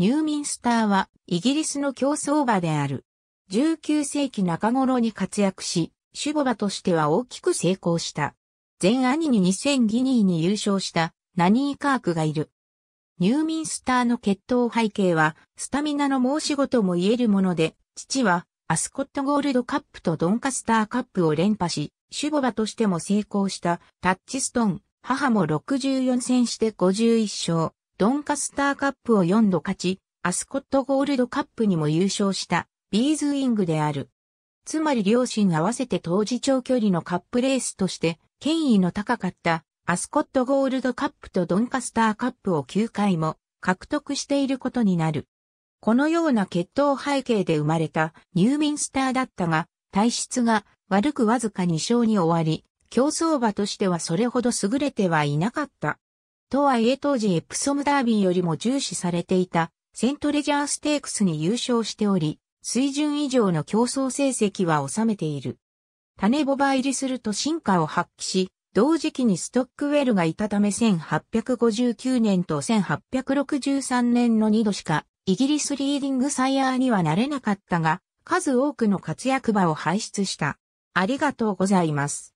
ニューミンスターはイギリスの競走馬である。19世紀中頃に活躍し、守護馬としては大きく成功した。前兄に2000ギニーに優勝したナニーカークがいる。ニューミンスターの血統背景は、スタミナの申し子とも言えるもので、父は、アスコットゴールドカップとドンカスターカップを連覇し、守護馬としても成功したタッチストーン、母も64戦して51勝。ドンカスターカップを4度勝ち、アスコットゴールドカップにも優勝したビーズウィングである。つまり両親合わせて当時長距離のカップレースとして権威の高かったアスコットゴールドカップとドンカスターカップを9回も獲得していることになる。このような血統背景で生まれたニューミンスターだったが、体質が悪くわずか2勝に終わり、競走馬としてはそれほど優れてはいなかった。とはいえ当時エプソムダービーよりも重視されていたセントレジャーステークスに優勝しており、水準以上の競争成績は収めている。種ボバ入りすると進化を発揮し、同時期にストックウェルがいたため1859年と1863年の2度しかイギリスリーディングサイヤーにはなれなかったが、数多くの活躍馬を輩出した。ありがとうございます。